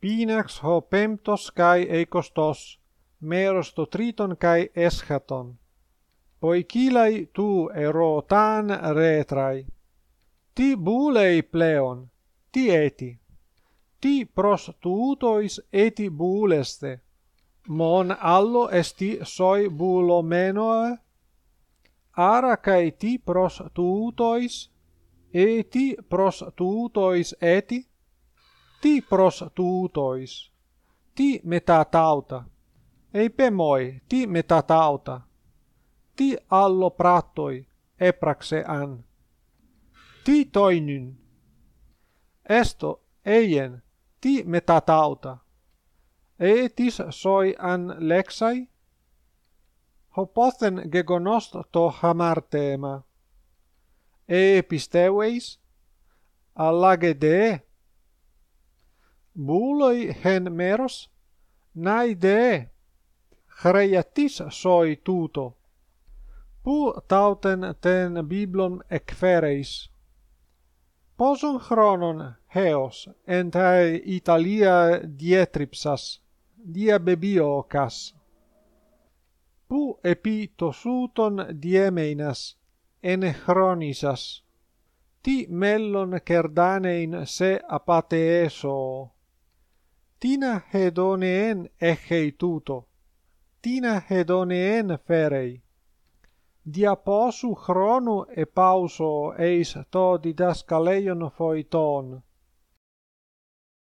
Pinax ho pemptos cae e costos, meros to triton cae eschaton. Poikilai tu erotan retrai. Ti bulei pleon? Ti eti? Ti prostutois eti buleste? Mon allo esti soi bulomenoa? Ara cae ti prostutois eti prostutois eti? ti pros toutoys ti metatauta e ipmoi ti metatauta ti allopratoi e praxe an ti toinyn esto eien ti metatauta e tis soi an lexai hopos genognosto hamartema e pisteueis alla ge de Buloi hen meros? Nai de! soi tuto. Pu tauten ten biblon ecfereis? Posum chronon, heos, entae Italia dietripsas, dia bebio ocas. Pu epi tosuton diemeinas, en chronisas. Ti mellon cerdanein se apate esoo tina hedoneen echei tuto, tina hedoneen ferei. Dia posu chronu e pauso eis to didascaleion foiton.